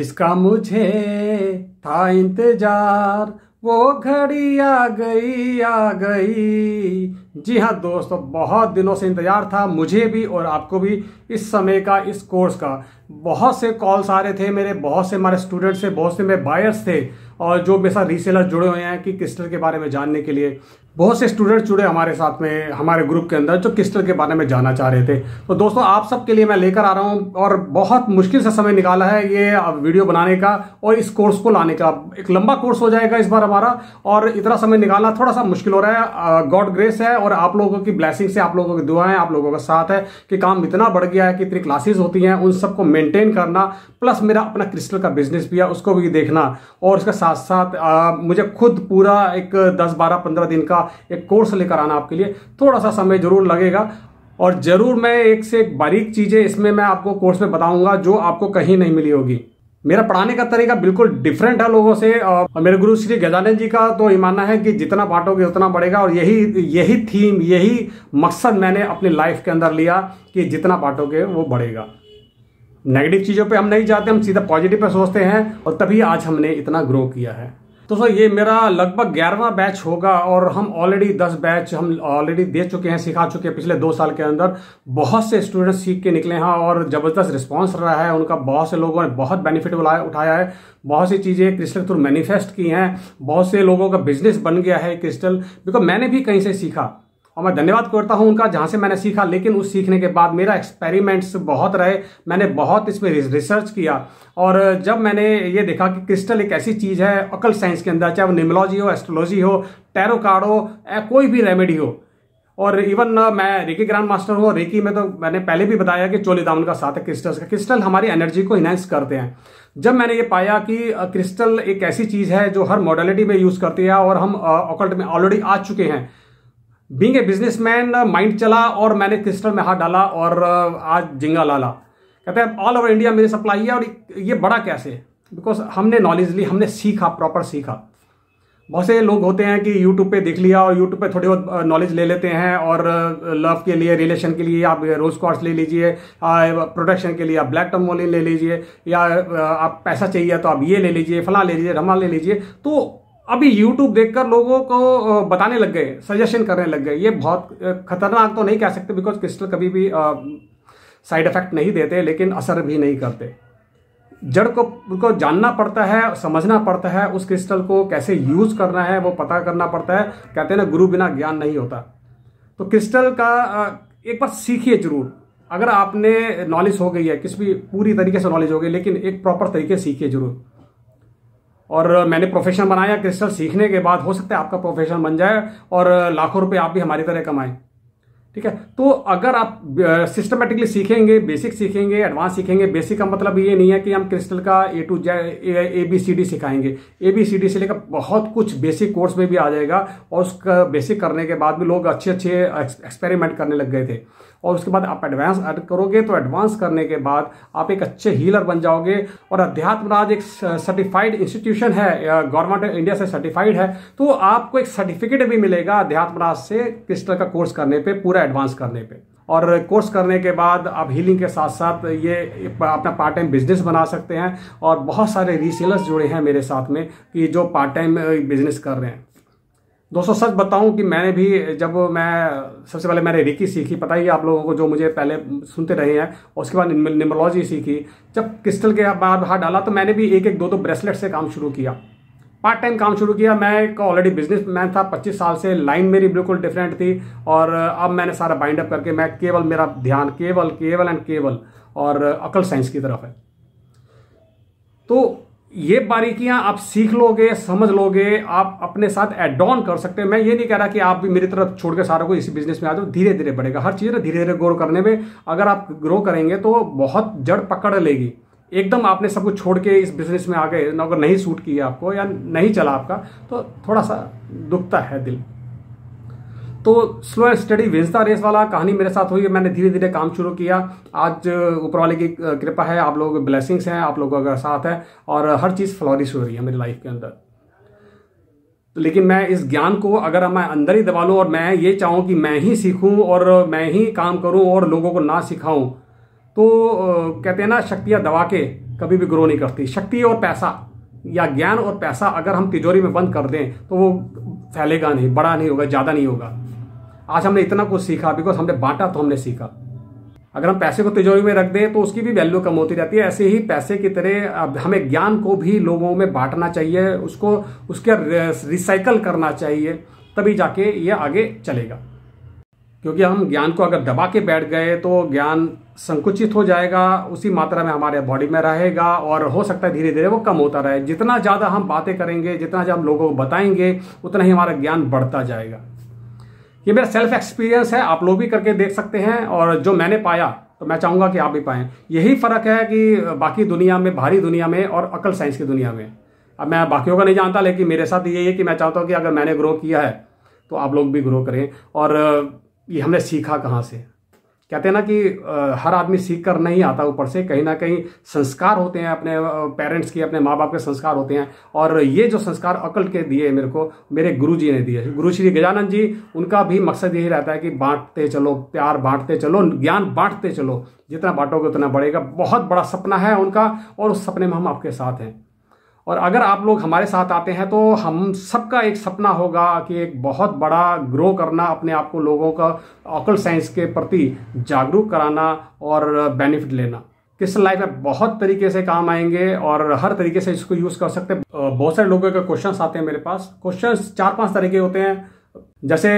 जिसका मुझे था इंतजार वो घड़ी आ गई आ गई जी हाँ दोस्तों बहुत दिनों से इंतज़ार था मुझे भी और आपको भी इस समय का इस कोर्स का बहुत से कॉल्स आ रहे थे मेरे बहुत से हमारे स्टूडेंट्स थे बहुत से मेरे बायर्स थे और जो मेरे साथ रीसेलर जुड़े हुए हैं कि क्रिस्टल के बारे में जानने के लिए बहुत से स्टूडेंट जुड़े हमारे साथ में हमारे ग्रुप के अंदर जो क्रिस्टल के बारे में जानना चाह रहे थे तो दोस्तों आप सबके लिए मैं लेकर आ रहा हूँ और बहुत मुश्किल से समय निकाला है ये वीडियो बनाने का और इस कोर्स को लाने का एक लंबा कोर्स हो जाएगा इस बार हमारा और इतना समय निकालना थोड़ा सा मुश्किल हो रहा है गॉड ग्रेस है और आप लोगों की ब्लैसिंग से आप लोगों की दुआएं आप लोगों का साथ है कि काम इतना बढ़ गया है कि इतनी क्लासेस होती हैं उन सबको मेंटेन करना प्लस मेरा अपना क्रिस्टल का बिजनेस भी है उसको भी देखना और उसके साथ साथ आ, मुझे खुद पूरा एक दस बारह पंद्रह दिन का एक कोर्स लेकर आना आपके लिए थोड़ा सा समय जरूर लगेगा और ज़रूर मैं एक से एक बारीक चीज़ें इसमें मैं आपको कोर्स में बताऊंगा जो आपको कहीं नहीं मिली होगी मेरा पढ़ाने का तरीका बिल्कुल डिफरेंट है लोगों से और मेरे गुरु श्री गजानंद जी का तो ये मानना है कि जितना बांटोगे उतना बढ़ेगा और यही यही थीम यही मकसद मैंने अपनी लाइफ के अंदर लिया कि जितना बांटोगे वो बढ़ेगा नेगेटिव चीज़ों पे हम नहीं जाते हम सीधा पॉजिटिव पे सोचते हैं और तभी आज हमने इतना ग्रो किया है तो सर ये मेरा लगभग ग्यारहवा बैच होगा और हम ऑलरेडी दस बैच हम ऑलरेडी दे चुके हैं सिखा चुके हैं पिछले दो साल के अंदर बहुत से स्टूडेंट्स सीख के निकले हैं और ज़बरदस्त रिस्पांस रहा है उनका बहुत से लोगों ने बहुत बेनिफिट उठाया है बहुत सी चीज़ें क्रिस्टल थ्रू मैनिफेस्ट की हैं बहुत से लोगों का बिजनेस बन गया है क्रिस्टल बिकॉज मैंने भी कहीं से सीखा और मैं धन्यवाद करता हूं उनका जहां से मैंने सीखा लेकिन उस सीखने के बाद मेरा एक्सपेरिमेंट्स बहुत रहे मैंने बहुत इसमें रिसर्च किया और जब मैंने ये देखा कि क्रिस्टल एक ऐसी चीज़ है अकल साइंस के अंदर चाहे वो निमोलॉजी हो एस्ट्रोलॉजी हो टैरो कार्ड हो कोई भी रेमेडी हो और इवन मैं रेकी ग्रांड मास्टर हूँ रेकी में तो मैंने पहले भी बताया कि चोली दामन का साथ है क्रिस्टल्स का क्रिस्टल हमारी एनर्जी को इनहेंस करते हैं जब मैंने ये पाया कि क्रिस्टल एक ऐसी चीज़ है जो हर मॉडलिटी में यूज़ करती है और हम ऑकल्ट में ऑलरेडी आ चुके हैं बींग ए मैन माइंड चला और मैंने क्रिस्टल में हाथ डाला और uh, आज जिंगा लाला कहते हैं ऑल ओवर इंडिया मेरी सप्लाई है और ये बड़ा कैसे बिकॉज हमने नॉलेज ली हमने सीखा प्रॉपर सीखा बहुत से लोग होते हैं कि यूट्यूब पे देख लिया और यूट्यूब पे थोड़ी बहुत नॉलेज uh, ले लेते हैं और लव uh, के लिए रिलेशन के लिए आप रोज कॉर्स ले लीजिए प्रोटेक्शन के लिए आप ब्लैक टर्मोलिन ले लीजिए या आप पैसा चाहिए तो आप ये ले लीजिए फला ले लीजिए रमा ले लीजिए तो अभी YouTube देखकर लोगों को बताने लग गए सजेशन करने लग गए ये बहुत खतरनाक तो नहीं कह सकते बिकॉज क्रिस्टल कभी भी साइड इफेक्ट नहीं देते लेकिन असर भी नहीं करते जड़ को उनको जानना पड़ता है समझना पड़ता है उस क्रिस्टल को कैसे यूज़ करना है वो पता करना पड़ता है कहते हैं ना गुरु बिना ज्ञान नहीं होता तो क्रिस्टल का एक बार सीखिए जरूर अगर आपने नॉलेज हो गई है किसी भी पूरी तरीके से नॉलेज हो गई लेकिन एक प्रॉपर तरीके सीखिए जरूर और मैंने प्रोफेशन बनाया क्रिस्टल सीखने के बाद हो सकता है आपका प्रोफेशन बन जाए और लाखों रुपये आप भी हमारी तरह कमाएं ठीक है तो अगर आप सिस्टमेटिकली सीखेंगे बेसिक सीखेंगे एडवांस सीखेंगे बेसिक का मतलब ये नहीं है कि हम क्रिस्टल का A to Z A B C D सिखाएंगे ए बी सी डी से लेकर बहुत कुछ बेसिक कोर्स में भी आ जाएगा और उसका बेसिक करने के बाद भी लोग अच्छे अच्छे एक्सपेरिमेंट करने लग गए थे और उसके बाद आप एडवांस करोगे तो एडवांस करने के बाद आप एक अच्छे हीलर बन जाओगे और अध्यात्म राज एक सर्टिफाइड इंस्टीट्यूशन है गवर्नमेंट ऑफ इंडिया से सर्टिफाइड है तो आपको एक सर्टिफिकेट भी मिलेगा अध्यात्म राज से क्रिस्टल का कोर्स करने पर पूरा एडवांस करने पे और कोर्स करने के बाद आप हीलिंग के साथ साथ ये अपना पार्ट टाइम बिजनेस बना सकते हैं और बहुत सारे रीसेलर्स जुड़े हैं मेरे साथ में कि जो पार्ट टाइम बिजनेस कर रहे हैं दोस्तों सच बताऊं कि मैंने भी जब मैं सबसे पहले मैंने रिकी सीखी पता ही आप लोगों को जो मुझे पहले सुनते रहे हैं उसके बाद निमोलॉजी सीखी जब क्रिस्टल के बाद हाथ डाला तो मैंने भी एक एक दो दो ब्रेसलेट से काम शुरू किया पार्ट टाइम काम शुरू किया मैं एक ऑलरेडी बिजनेस मैन था 25 साल से लाइन मेरी बिल्कुल डिफरेंट थी और अब मैंने सारा बाइंड अप करके मैं केवल मेरा ध्यान केवल केवल एंड केवल और अकल साइंस की तरफ है तो ये बारीकियां आप सीख लोगे समझ लोगे आप अपने साथ एड ऑन कर सकते हैं मैं ये नहीं कह रहा कि आप भी मेरी तरफ छोड़ के सारा को इसी बिजनेस में आ जाओ धीरे धीरे बढ़ेगा हर चीज़ ना धीरे धीरे ग्रो करने में अगर आप ग्रो करेंगे तो बहुत जड़ पकड़ लेगी एकदम आपने सब कुछ छोड़ के इस बिजनेस में आ गए अगर नहीं सूट किया आपको या नहीं चला आपका तो थोड़ा सा दुखता है दिल तो स्लो एंड स्टडी भेजता रेस वाला कहानी मेरे साथ हुई मैंने धीरे धीरे काम शुरू किया आज ऊपर वाले की कृपा है आप लोग ब्लेसिंग्स हैं आप लोगों का साथ है और हर चीज़ फ्लॉरिश हो रही है मेरी लाइफ के अंदर तो लेकिन मैं इस ज्ञान को अगर मैं अंदर ही दबा लूँ और मैं ये चाहूँ कि मैं ही सीखूँ और मैं ही काम करूँ और लोगों को ना सिखाऊँ तो कहते हैं ना शक्तियाँ दबा के कभी भी ग्रो नहीं करती शक्ति और पैसा या ज्ञान और पैसा अगर हम तिजोरी में बंद कर दें तो वो फैलेगा नहीं बड़ा नहीं होगा ज़्यादा नहीं होगा आज हमने इतना कुछ सीखा बिकॉज हमने बांटा तो हमने सीखा अगर हम पैसे को तिजोरी में रख दें तो उसकी भी वैल्यू कम होती रहती है ऐसे ही पैसे की तरह हमें ज्ञान को भी लोगों में बांटना चाहिए उसको उसके रिसाइकल करना चाहिए तभी जाके ये आगे चलेगा क्योंकि हम ज्ञान को अगर दबा के बैठ गए तो ज्ञान संकुचित हो जाएगा उसी मात्रा में हमारे बॉडी में रहेगा और हो सकता है धीरे धीरे वो कम होता रहे जितना ज़्यादा हम बातें करेंगे जितना ज़्यादा हम लोगों को बताएंगे उतना ही हमारा ज्ञान बढ़ता जाएगा ये मेरा सेल्फ एक्सपीरियंस है आप लोग भी करके देख सकते हैं और जो मैंने पाया तो मैं चाहूँगा कि आप भी पाएँ यही फ़र्क है कि बाकी दुनिया में बाहरी दुनिया में और अकल साइंस की दुनिया में अब मैं बाकियों का नहीं जानता लेकिन मेरे साथ ये है कि मैं चाहता हूँ कि अगर मैंने ग्रो किया है तो आप लोग भी ग्रो करें और ये हमने सीखा कहाँ से कहते हैं ना कि हर आदमी सीख कर नहीं आता ऊपर से कहीं ना कहीं संस्कार होते हैं अपने पेरेंट्स के अपने माँ बाप के संस्कार होते हैं और ये जो संस्कार अकल के दिए मेरे को मेरे गुरु जी ने दिए गुरु श्री गजानंद जी उनका भी मकसद यही रहता है कि बांटते चलो प्यार बांटते चलो ज्ञान बांटते चलो जितना बांटोगे उतना बढ़ेगा बहुत बड़ा सपना है उनका और उस सपने में हम आपके साथ हैं और अगर आप लोग हमारे साथ आते हैं तो हम सबका एक सपना होगा कि एक बहुत बड़ा ग्रो करना अपने आप को लोगों का ऑकल साइंस के प्रति जागरूक कराना और बेनिफिट लेना किस लाइफ में बहुत तरीके से काम आएंगे और हर तरीके से इसको यूज़ कर सकते हैं बहुत सारे लोगों के क्वेश्चंस आते हैं मेरे पास क्वेश्चंस चार पांच तरीके होते हैं जैसे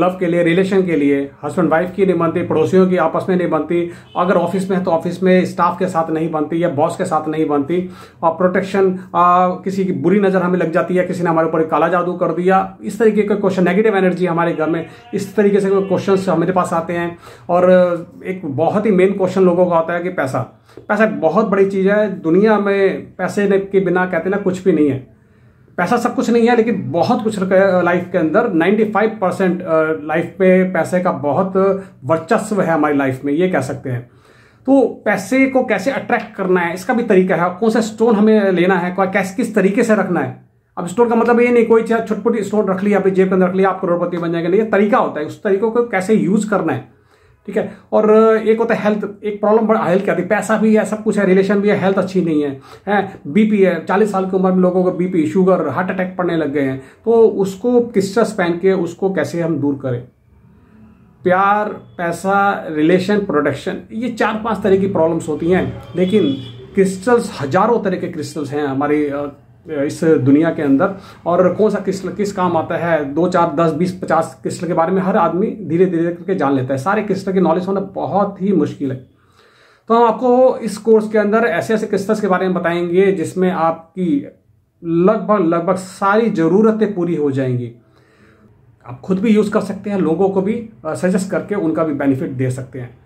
लव के लिए रिलेशन के लिए हस्बैंड वाइफ की नहीं बनती पड़ोसियों की आपस में नहीं बनती अगर ऑफिस में है तो ऑफिस में स्टाफ के साथ नहीं बनती या बॉस के साथ नहीं बनती और प्रोटेक्शन किसी की बुरी नज़र हमें लग जाती है किसी ने हमारे ऊपर काला जादू कर दिया इस तरीके के क्वेश्चन नेगेटिव एनर्जी हमारे घर में इस तरीके से कोई क्वेश्चन हमारे पास आते हैं और एक बहुत ही मेन क्वेश्चन लोगों का होता है कि पैसा पैसा बहुत बड़ी चीज़ है दुनिया में पैसे के बिना कहते ना कुछ भी नहीं है पैसा सब कुछ नहीं है लेकिन बहुत कुछ लाइफ के अंदर 95 परसेंट लाइफ पे पैसे का बहुत वर्चस्व है हमारी लाइफ में ये कह सकते हैं तो पैसे को कैसे अट्रैक्ट करना है इसका भी तरीका है कौन सा स्टोन हमें लेना है कैसे किस तरीके से रखना है अब स्टोन का मतलब ये नहीं कोई चाहे छोटी स्टोन रख लिया अपनी जेब के अंदर रख लिया आप करोड़पति बन जाएंगे नहीं तरीका होता है उस तरीके को कैसे यूज करना है ठीक है और एक होता है हेल्थ एक प्रॉब्लम बड़ा हेल्थ क्या है पैसा भी है सब कुछ है रिलेशन भी है हेल्थ अच्छी नहीं है है बीपी है चालीस साल की उम्र में लोगों को बीपी शुगर हार्ट अटैक पड़ने लग गए हैं तो उसको किस्सस पहन के उसको कैसे हम दूर करें प्यार पैसा रिलेशन प्रोडक्शन ये चार पांच तरह की प्रॉब्लम्स होती हैं लेकिन क्रिस्टल्स हजारों तरह के क्रिस्टल्स हैं हमारी इस दुनिया के अंदर और कौन सा किस्ल किस काम आता है दो चार दस बीस पचास किस्ल के बारे में हर आदमी धीरे धीरे करके जान लेता है सारे किस्ल की नॉलेज होना बहुत ही मुश्किल है तो हम आपको इस कोर्स के अंदर ऐसे ऐसे किस्तस के बारे में बताएंगे जिसमें आपकी लगभग लगभग सारी ज़रूरतें पूरी हो जाएंगी आप खुद भी यूज़ कर सकते हैं लोगों को भी सजेस्ट करके उनका भी बेनिफिट दे सकते हैं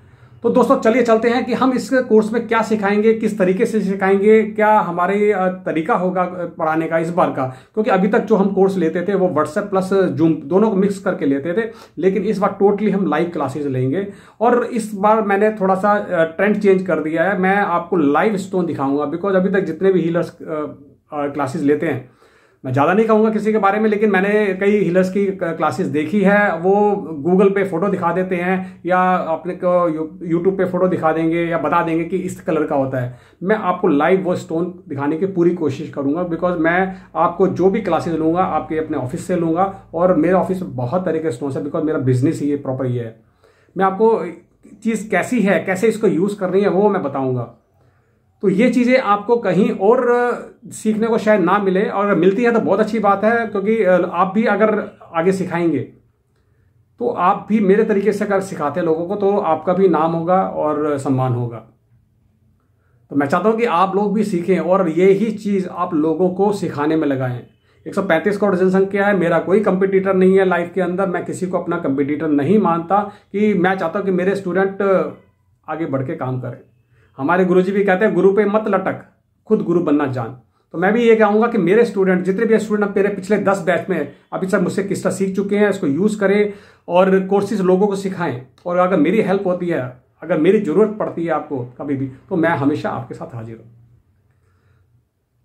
तो दोस्तों चलिए चलते हैं कि हम इस कोर्स में क्या सिखाएंगे किस तरीके से सिखाएंगे क्या हमारे तरीका होगा पढ़ाने का इस बार का क्योंकि अभी तक जो हम कोर्स लेते थे वो व्हाट्सएप प्लस जूम दोनों को मिक्स करके लेते थे लेकिन इस बार टोटली हम लाइव क्लासेज लेंगे और इस बार मैंने थोड़ा सा ट्रेंड चेंज कर दिया है मैं आपको लाइव स्टोन दिखाऊंगा बिकॉज अभी तक जितने भी हीलर्स क्लासेज लेते हैं मैं ज़्यादा नहीं कहूँगा किसी के बारे में लेकिन मैंने कई हिलर्स की क्लासेस देखी है वो गूगल पे फोटो दिखा देते हैं या अपने को यूट्यूब पे फोटो दिखा देंगे या बता देंगे कि इस कलर का होता है मैं आपको लाइव वो स्टोन दिखाने की पूरी कोशिश करूँगा बिकॉज मैं आपको जो भी क्लासेज लूँगा आपके अपने ऑफिस से लूँगा और मेरे ऑफिस में बहुत तरह के स्टोन है बिकॉज मेरा बिजनेस ही ये प्रॉपर ये है मैं आपको चीज़ कैसी है कैसे इसको यूज़ करनी है वो मैं बताऊँगा तो ये चीज़ें आपको कहीं और सीखने को शायद ना मिले और मिलती है तो बहुत अच्छी बात है क्योंकि आप भी अगर आगे सिखाएंगे तो आप भी मेरे तरीके से अगर सिखाते लोगों को तो आपका भी नाम होगा और सम्मान होगा तो मैं चाहता हूँ कि आप लोग भी सीखें और ये ही चीज़ आप लोगों को सिखाने में लगाएं 135 करोड़ जनसंख्या है मेरा कोई कंपटीटर नहीं है लाइफ के अंदर मैं किसी को अपना कंपटीटर नहीं मानता कि मैं चाहता हूँ कि मेरे स्टूडेंट आगे बढ़ के काम करें हमारे जी भी कहते हैं गुरु पे मत लटक खुद गुरु बनना जान तो मैं भी ये कहूंगा कि मेरे स्टूडेंट जितने भी स्टूडेंट मेरे पिछले दस बैच में अभी सर मुझसे किस्सा सीख चुके हैं इसको यूज़ करें और कोर्सेज लोगों को सिखाएं और अगर मेरी हेल्प होती है अगर मेरी ज़रूरत पड़ती है आपको कभी भी तो मैं हमेशा आपके साथ हाजिर हूं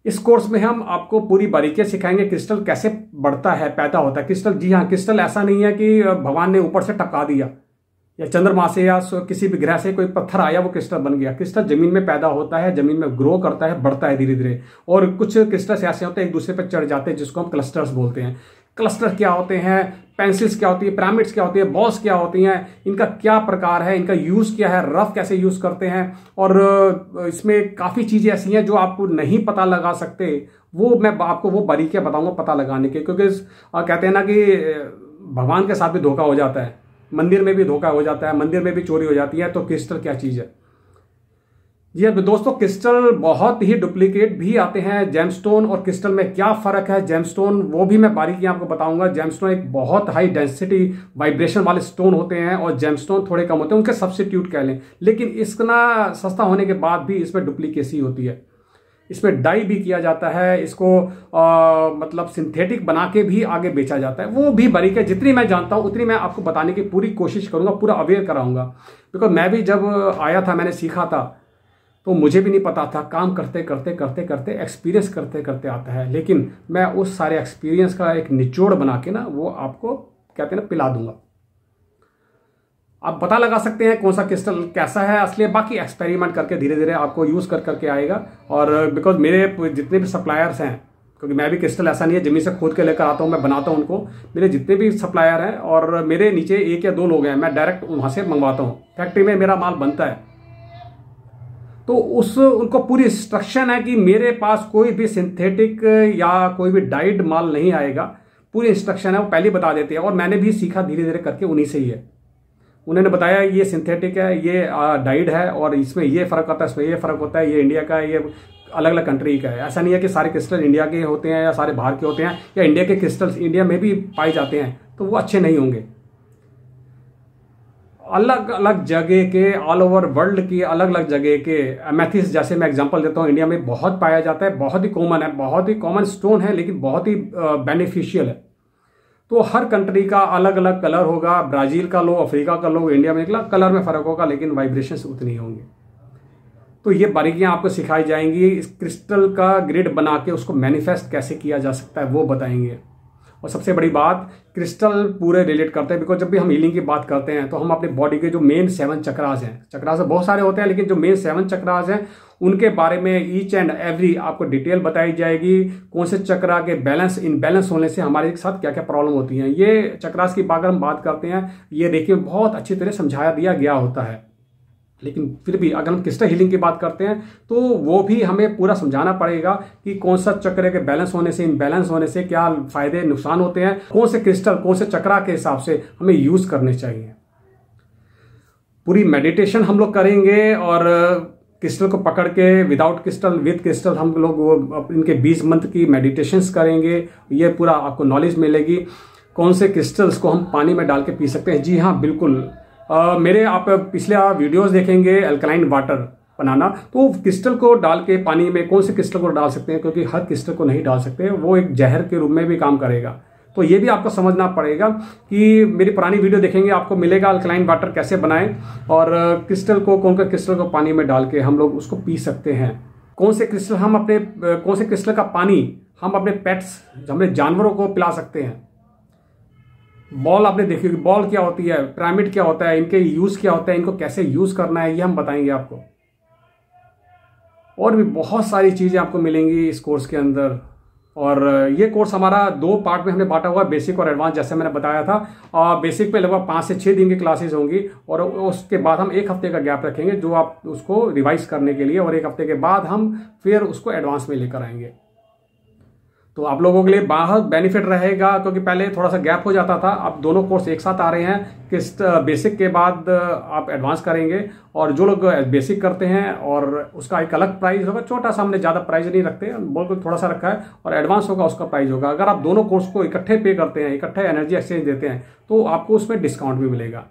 इस कोर्स में हम आपको पूरी बारीकियां सिखाएंगे क्रिस्टल कैसे बढ़ता है पैदा होता है क्रिस्टल जी हाँ क्रिस्टल ऐसा नहीं है कि भगवान ने ऊपर से टपका दिया या चंद्रमा से या किसी भी ग्रह से कोई पत्थर आया वो क्रिस्टल बन गया क्रिस्टल जमीन में पैदा होता है जमीन में ग्रो करता है बढ़ता है धीरे धीरे और कुछ क्रिस्टल्स ऐसे होते हैं एक दूसरे पर चढ़ जाते हैं जिसको हम क्लस्टर्स बोलते हैं क्लस्टर क्या होते हैं पेंसिल्स क्या होती है पिरामिड्स क्या होती है बॉस क्या होती हैं इनका क्या प्रकार है इनका यूज़ क्या है रफ कैसे यूज़ करते हैं और इसमें काफ़ी चीज़ें ऐसी हैं जो आपको नहीं पता लगा सकते वो मैं आपको वो बारीकियां बताऊंगा पता लगाने के क्योंकि कहते हैं ना कि भगवान के साथ भी धोखा हो जाता है मंदिर में भी धोखा हो जाता है मंदिर में भी चोरी हो जाती है तो क्रिस्टल क्या चीज़ है जी अब हाँ, तो दोस्तों क्रिस्टल बहुत ही डुप्लीकेट भी आते हैं जेमस्टोन और क्रिस्टल में क्या फ़र्क है जेमस्टोन वो भी मैं बारीकी आपको बताऊंगा जेमस्टोन एक बहुत हाई डेंसिटी वाइब्रेशन वाले स्टोन होते हैं और जेमस्टोन थोड़े कम होते हैं उनके सब्सिट्यूट कह लें लेकिन इसका सस्ता होने के बाद भी इसमें डुप्लीकेसी होती है इसमें डाई भी किया जाता है इसको आ, मतलब सिंथेटिक बना के भी आगे बेचा जाता है वो भी बरीक है जितनी मैं जानता हूँ उतनी मैं आपको बताने की पूरी कोशिश करूँगा पूरा अवेयर कराऊंगा बिकॉज मैं भी जब आया था मैंने सीखा था तो मुझे भी नहीं पता था काम करते करते करते करते एक्सपीरियंस करते करते आता है लेकिन मैं उस सारे एक्सपीरियंस का एक निचोड़ बना के ना वो आपको कहते हैं ना पिला दूंगा आप पता लगा सकते हैं कौन सा क्रिस्टल कैसा है असली बाकी एक्सपेरिमेंट करके धीरे धीरे आपको यूज़ कर करके आएगा और बिकॉज मेरे जितने भी सप्लायर्स हैं क्योंकि मैं भी क्रिस्टल ऐसा नहीं है जमीन से खोद के लेकर आता हूँ मैं बनाता हूँ उनको मेरे जितने भी सप्लायर हैं और मेरे नीचे एक या दो लोग हैं मैं डायरेक्ट वहां से मंगवाता हूँ फैक्ट्री में मेरा माल बनता है तो उस उनको पूरी इंस्ट्रक्शन है कि मेरे पास कोई भी सिंथेटिक या कोई भी डाइड माल नहीं आएगा पूरी इंस्ट्रक्शन है वो पहले बता देते हैं और मैंने भी सीखा धीरे धीरे करके उन्हीं से ही है उन्होंने बताया ये सिंथेटिक है ये डाइड है और इसमें ये फ़र्क होता है इसमें ये फ़र्क होता है ये इंडिया का है ये अलग अलग कंट्री का है ऐसा नहीं है कि सारे क्रिस्टल इंडिया के होते हैं या सारे बाहर के होते हैं या इंडिया के क्रिस्टल्स इंडिया में भी पाए जाते हैं तो वो अच्छे नहीं होंगे अलग अलग जगह के ऑल ओवर वर्ल्ड की अलग अलग जगह के मैथिस जैसे मैं एग्जांपल देता हूँ इंडिया में बहुत पाया जाता है बहुत ही कॉमन है बहुत ही कॉमन स्टोन है लेकिन बहुत ही बेनिफिशियल है तो हर कंट्री का अलग अलग कलर होगा ब्राजील का लो अफ्रीका का लो इंडिया में निकला कलर में फ़र्क होगा लेकिन वाइब्रेशन उतनी होंगे तो ये बारीकियाँ आपको सिखाई जाएंगी इस क्रिस्टल का ग्रिड बना के उसको मैनिफेस्ट कैसे किया जा सकता है वो बताएंगे और सबसे बड़ी बात क्रिस्टल पूरे रिलेट करते हैं बिकॉज जब भी हम हीलिंग की बात करते हैं तो हम अपने बॉडी के जो मेन सेवन चक्रास हैं चक्रास तो बहुत सारे होते हैं लेकिन जो मेन सेवन चक्रास हैं उनके बारे में ईच एंड एवरी आपको डिटेल बताई जाएगी कौन से चक्रा के बैलेंस इन बैलेंस होने से हमारे साथ क्या क्या प्रॉब्लम होती हैं ये चक्रास की बात हम बात करते हैं ये देखिए बहुत अच्छी तरह समझाया दिया गया होता है लेकिन फिर भी अगर हम क्रिस्टल हीलिंग की बात करते हैं तो वो भी हमें पूरा समझाना पड़ेगा कि कौन सा चक्र के बैलेंस होने से इनबैलेंस होने से क्या फायदे नुकसान होते हैं कौन से क्रिस्टल कौन से चक्रा के हिसाब से हमें यूज करने चाहिए पूरी मेडिटेशन हम लोग करेंगे और क्रिस्टल को पकड़ के विदाउट क्रिस्टल विद क्रिस्टल हम लोग इनके बीस मंथ की मेडिटेशंस करेंगे ये पूरा आपको नॉलेज मिलेगी कौन से क्रिस्टल्स को हम पानी में डाल के पी सकते हैं जी हाँ बिल्कुल आ, मेरे आप पिछले आप वीडियोस देखेंगे अल्कलाइन वाटर बनाना तो क्रिस्टल को डाल के पानी में कौन से क्रिस्टल को डाल सकते हैं क्योंकि हर क्रिस्टल को नहीं डाल सकते वो एक जहर के रूप में भी काम करेगा तो ये भी आपको समझना पड़ेगा कि मेरी पुरानी वीडियो देखेंगे आपको मिलेगा अल्कलाइन वाटर कैसे बनाएं और क्रिस्टल को कौन का क्रिस्टल को पानी में डाल के हम लोग उसको पी सकते हैं कौन से क्रिस्टल हम अपने कौन से क्रिस्टल का पानी हम अपने पेट्स हमने जानवरों को पिला सकते हैं बॉल आपने देखी होगी बॉल क्या होती है पिरामिड क्या होता है इनके यूज क्या होता है इनको कैसे यूज करना है ये हम बताएंगे आपको और भी बहुत सारी चीज़ें आपको मिलेंगी इस कोर्स के अंदर और ये कोर्स हमारा दो पार्ट में हमने बांटा हुआ बेसिक और एडवांस जैसे मैंने बताया था बेसिक पे लगभग पाँच से छः दिन की क्लासेस होंगी और उसके बाद हम एक हफ्ते का गैप रखेंगे जो आप उसको रिवाइज करने के लिए और एक हफ्ते के बाद हम फिर उसको एडवांस में लेकर आएंगे तो आप लोगों के लिए बहुत बेनिफिट रहेगा क्योंकि पहले थोड़ा सा गैप हो जाता था अब दोनों कोर्स एक साथ आ रहे हैं किस बेसिक के बाद आप एडवांस करेंगे और जो लोग बेसिक करते हैं और उसका एक अलग प्राइस होगा छोटा सा हमने ज़्यादा प्राइस नहीं रखते बिल्कुल थोड़ा सा रखा है और एडवांस होगा उसका प्राइस होगा अगर आप दोनों कोर्स को इकट्ठे पे करते हैं इकट्ठे एनर्जी एक्सचेंज देते हैं तो आपको उसमें डिस्काउंट भी मिलेगा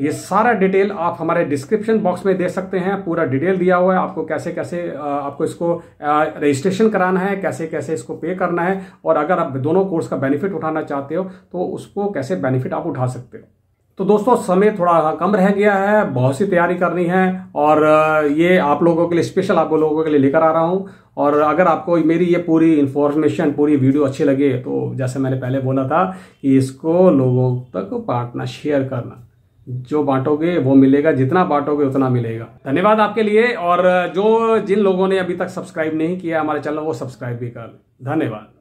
ये सारा डिटेल आप हमारे डिस्क्रिप्शन बॉक्स में दे सकते हैं पूरा डिटेल दिया हुआ है आपको कैसे कैसे आपको इसको रजिस्ट्रेशन कराना है कैसे कैसे इसको पे करना है और अगर आप दोनों कोर्स का बेनिफिट उठाना चाहते हो तो उसको कैसे बेनिफिट आप उठा सकते हो तो दोस्तों समय थोड़ा कम रह गया है बहुत सी तैयारी करनी है और ये आप लोगों के लिए स्पेशल आप लोगों के लिए लेकर आ रहा हूँ और अगर आपको मेरी ये पूरी इन्फॉर्मेशन पूरी वीडियो अच्छी लगे तो जैसे मैंने पहले बोला था कि इसको लोगों तक बांटना शेयर करना जो बांटोगे वो मिलेगा जितना बांटोगे उतना मिलेगा धन्यवाद आपके लिए और जो जिन लोगों ने अभी तक सब्सक्राइब नहीं किया हमारे चैनल वो सब्सक्राइब भी कर धन्यवाद